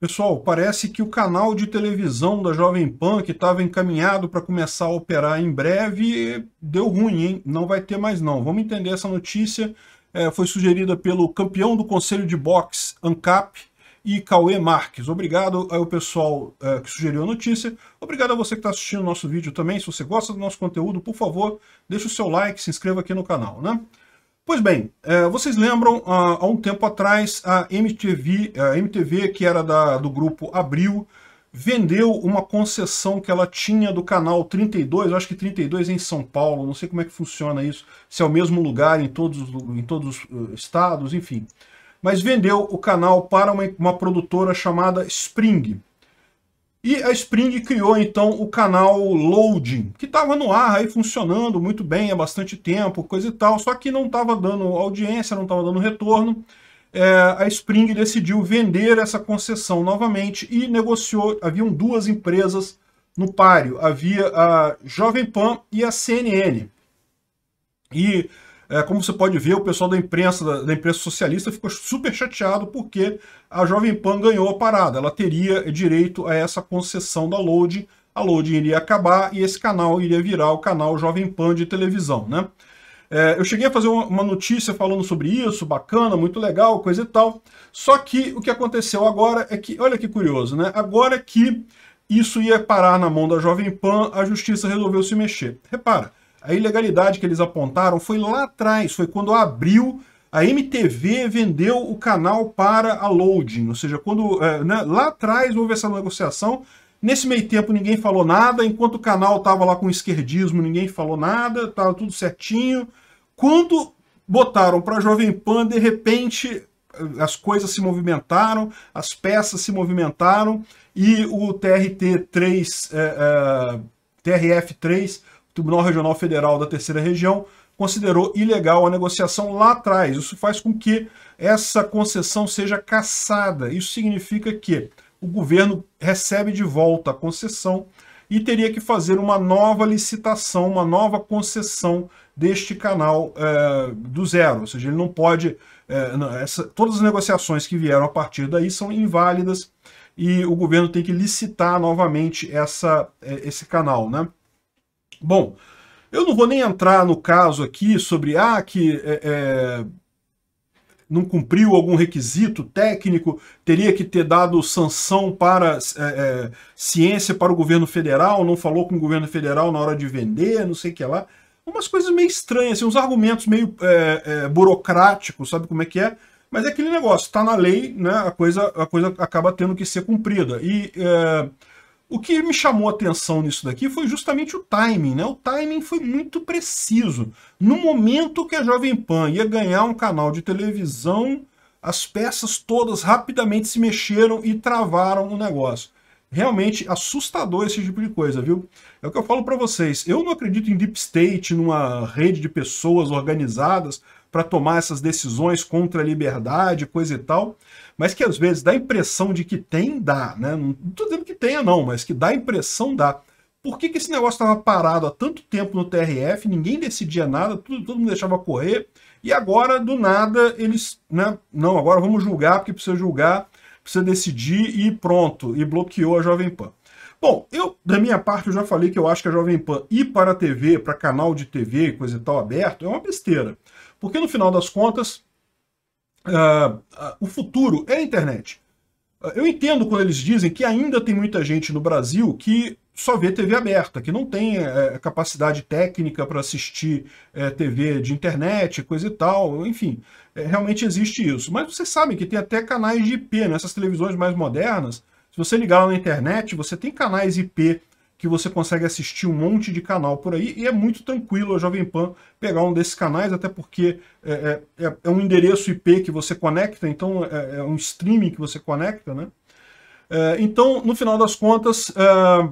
Pessoal, parece que o canal de televisão da Jovem Pan, que estava encaminhado para começar a operar em breve, deu ruim, hein? Não vai ter mais não. Vamos entender essa notícia. É, foi sugerida pelo campeão do Conselho de Boxe, ANCAP, e Cauê Marques. Obrigado ao pessoal é, que sugeriu a notícia. Obrigado a você que está assistindo o nosso vídeo também. Se você gosta do nosso conteúdo, por favor, deixe o seu like, se inscreva aqui no canal, né? Pois bem, é, vocês lembram, há um tempo atrás, a MTV, a MTV que era da, do grupo Abril, vendeu uma concessão que ela tinha do canal 32, acho que 32 em São Paulo, não sei como é que funciona isso, se é o mesmo lugar em todos, em todos os eh, estados, enfim. Mas vendeu o canal para uma, uma produtora chamada Spring. E a Spring criou então o canal Loading, que estava no ar aí funcionando muito bem há bastante tempo, coisa e tal, só que não estava dando audiência, não estava dando retorno. É, a Spring decidiu vender essa concessão novamente e negociou. Haviam duas empresas no páreo, havia a Jovem Pan e a CNN. E é, como você pode ver, o pessoal da imprensa, da, imprensa socialista ficou super chateado porque a Jovem Pan ganhou a parada. Ela teria direito a essa concessão da Load. A Load iria acabar e esse canal iria virar o canal Jovem Pan de televisão, né? É, eu cheguei a fazer uma, uma notícia falando sobre isso, bacana, muito legal, coisa e tal. Só que o que aconteceu agora é que, olha que curioso, né? Agora que isso ia parar na mão da Jovem Pan, a justiça resolveu se mexer. Repara, a ilegalidade que eles apontaram foi lá atrás, foi quando abriu a MTV vendeu o canal para a Loading, ou seja, quando é, né, lá atrás houve essa negociação, nesse meio tempo ninguém falou nada, enquanto o canal estava lá com esquerdismo, ninguém falou nada, estava tudo certinho. Quando botaram para a Jovem Pan, de repente as coisas se movimentaram, as peças se movimentaram e o TRT 3, TRF 3 Tribunal Regional Federal da Terceira Região considerou ilegal a negociação lá atrás. Isso faz com que essa concessão seja cassada. Isso significa que o governo recebe de volta a concessão e teria que fazer uma nova licitação, uma nova concessão deste canal é, do zero. Ou seja, ele não pode. É, não, essa, todas as negociações que vieram a partir daí são inválidas e o governo tem que licitar novamente essa, eh, esse canal. Né? Bom, eu não vou nem entrar no caso aqui sobre ah, que é, é não cumpriu algum requisito técnico, teria que ter dado sanção para é, é, ciência para o governo federal, não falou com o governo federal na hora de vender, não sei o que lá. Umas coisas meio estranhas, assim, uns argumentos meio é, é, burocráticos, sabe como é que é? Mas é aquele negócio, está na lei, né, a, coisa, a coisa acaba tendo que ser cumprida. E é, o que me chamou a atenção nisso daqui foi justamente o timing, né? O timing foi muito preciso. No momento que a Jovem Pan ia ganhar um canal de televisão, as peças todas rapidamente se mexeram e travaram o negócio. Realmente assustador esse tipo de coisa, viu? É o que eu falo para vocês. Eu não acredito em deep state, numa rede de pessoas organizadas para tomar essas decisões contra a liberdade, coisa e tal, mas que às vezes dá a impressão de que tem, dá, né? Não estou dizendo que tenha, não, mas que dá a impressão, dá. Por que, que esse negócio estava parado há tanto tempo no TRF, ninguém decidia nada, tudo, todo mundo deixava correr, e agora, do nada, eles, né? Não, agora vamos julgar, porque precisa julgar, precisa decidir e pronto, e bloqueou a Jovem Pan. Bom, eu, da minha parte, eu já falei que eu acho que a Jovem Pan ir para a TV, para canal de TV coisa e tal aberto, é uma besteira. Porque no final das contas, uh, uh, o futuro é a internet. Uh, eu entendo quando eles dizem que ainda tem muita gente no Brasil que só vê TV aberta, que não tem é, capacidade técnica para assistir TV de internet, coisa e tal, enfim, realmente existe isso. Mas vocês sabem que tem até canais de IP, nessas né? televisões mais modernas, se você ligar lá na internet, você tem canais IP que você consegue assistir um monte de canal por aí, e é muito tranquilo a Jovem Pan pegar um desses canais, até porque é, é, é, é um endereço IP que você conecta, então é, é um streaming que você conecta, né? É, então, no final das contas, é,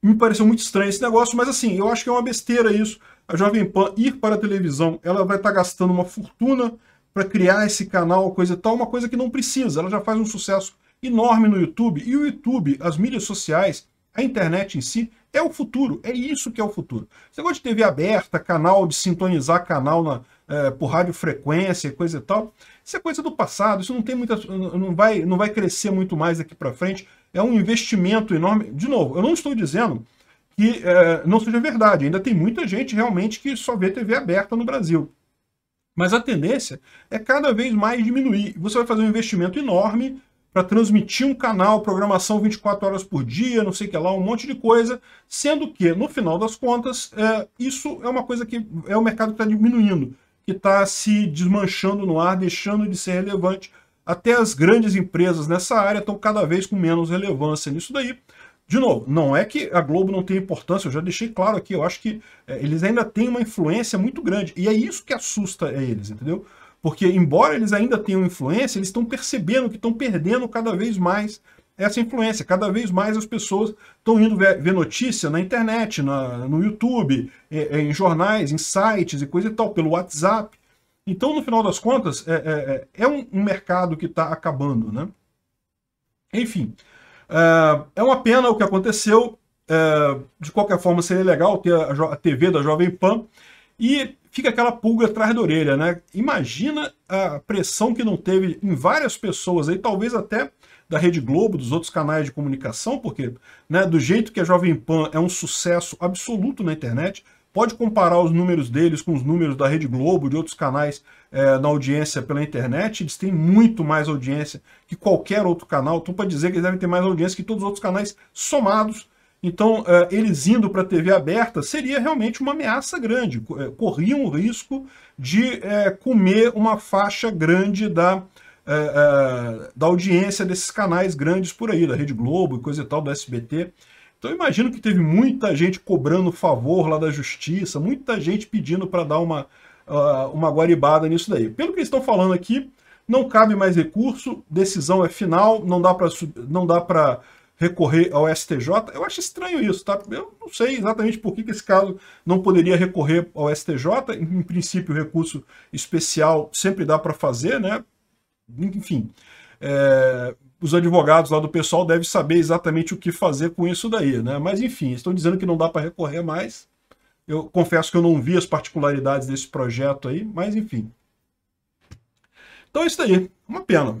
me pareceu muito estranho esse negócio, mas assim, eu acho que é uma besteira isso. A Jovem Pan ir para a televisão, ela vai estar tá gastando uma fortuna para criar esse canal, coisa e tal, uma coisa que não precisa. Ela já faz um sucesso enorme no YouTube. E o YouTube, as mídias sociais, a internet em si, é o futuro. É isso que é o futuro. Você gosta de TV aberta, canal, de sintonizar canal na, rádio eh, por radiofrequência, coisa e tal, isso é coisa do passado. Isso não tem muita. não vai, não vai crescer muito mais daqui para frente. É um investimento enorme. De novo, eu não estou dizendo que eh, não seja verdade. Ainda tem muita gente realmente que só vê TV aberta no Brasil. Mas a tendência é cada vez mais diminuir. Você vai fazer um investimento enorme para transmitir um canal, programação 24 horas por dia, não sei o que lá, um monte de coisa, sendo que, no final das contas, é, isso é uma coisa que é o mercado que está diminuindo, que está se desmanchando no ar, deixando de ser relevante. Até as grandes empresas nessa área estão cada vez com menos relevância nisso daí. De novo, não é que a Globo não tem importância, eu já deixei claro aqui, eu acho que é, eles ainda têm uma influência muito grande. E é isso que assusta eles, entendeu? Porque, embora eles ainda tenham influência, eles estão percebendo que estão perdendo cada vez mais essa influência. Cada vez mais as pessoas estão indo ver, ver, notícia na internet, na, no YouTube, em, é, é, em, jornais, em sites e coisa e tal, pelo WhatsApp. Então, no final das contas, é, é, é, é um, um, mercado que está acabando. Né? Enfim, é uma pena o que aconteceu. de qualquer forma, seria legal ter a TV da Jovem Pan. E fica aquela pulga atrás da orelha, né? Imagina a pressão que não teve em várias pessoas aí, talvez até da Rede Globo, dos outros canais de comunicação, porque né, do jeito que a Jovem Pan é um sucesso absoluto na internet, pode comparar os números deles com os números da Rede Globo, de outros canais é, na audiência pela internet, eles têm muito mais audiência que qualquer outro canal, estou para dizer que eles devem ter mais audiência que todos os outros canais somados, então, eh, eles indo para a TV aberta seria realmente uma ameaça grande, eh, corriam o risco de eh, comer uma faixa grande da, da audiência desses canais grandes por aí, da Rede Globo e coisa e tal, do SBT. Então, imagino que teve muita gente cobrando favor lá da justiça, muita gente pedindo para dar uma, ah, uma guaribada nisso daí. Pelo que eles estão falando aqui, não cabe mais recurso, decisão é final, não dá para. Não dá para recorrer ao STJ. Eu acho estranho isso, tá? Eu não sei exatamente por que, que esse caso não poderia recorrer ao STJ. Em, princípio, o recurso especial sempre dá para fazer, né? Enfim, é, os advogados lá do pessoal devem saber exatamente o que fazer com isso daí, né? Mas enfim, estão dizendo que não dá para recorrer mais. Eu confesso que eu não vi as particularidades desse projeto aí, mas enfim. Então é isso daí. Uma pena.